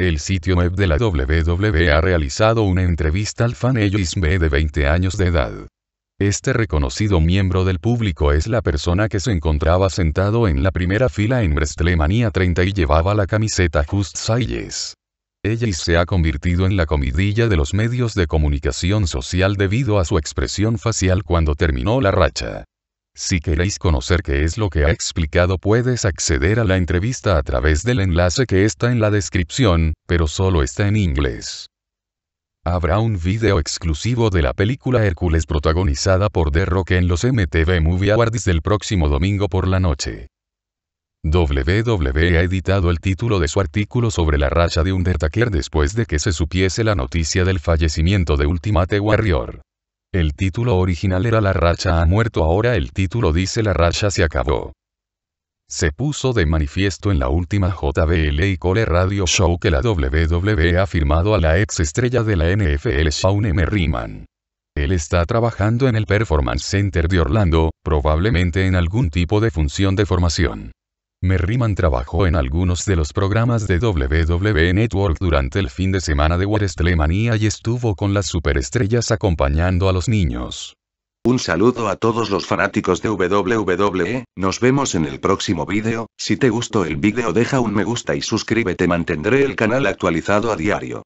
El sitio web de la WWE ha realizado una entrevista al fan Ellis B de 20 años de edad. Este reconocido miembro del público es la persona que se encontraba sentado en la primera fila en WrestleMania 30 y llevaba la camiseta Just Sayes. Ellis se ha convertido en la comidilla de los medios de comunicación social debido a su expresión facial cuando terminó la racha. Si queréis conocer qué es lo que ha explicado puedes acceder a la entrevista a través del enlace que está en la descripción, pero solo está en inglés. Habrá un video exclusivo de la película Hércules protagonizada por The Rock en los MTV Movie Awards del próximo domingo por la noche. WWE ha editado el título de su artículo sobre la racha de Undertaker después de que se supiese la noticia del fallecimiento de Ultimate Warrior. El título original era La racha ha muerto, ahora el título dice La racha se acabó. Se puso de manifiesto en la última JBL y Cole Radio Show que la WWE ha firmado a la ex estrella de la NFL Shawn M. Riemann. Él está trabajando en el Performance Center de Orlando, probablemente en algún tipo de función de formación. Merriman trabajó en algunos de los programas de WWE Network durante el fin de semana de WrestleMania y estuvo con las superestrellas acompañando a los niños. Un saludo a todos los fanáticos de WWE, nos vemos en el próximo video. si te gustó el video deja un me gusta y suscríbete mantendré el canal actualizado a diario.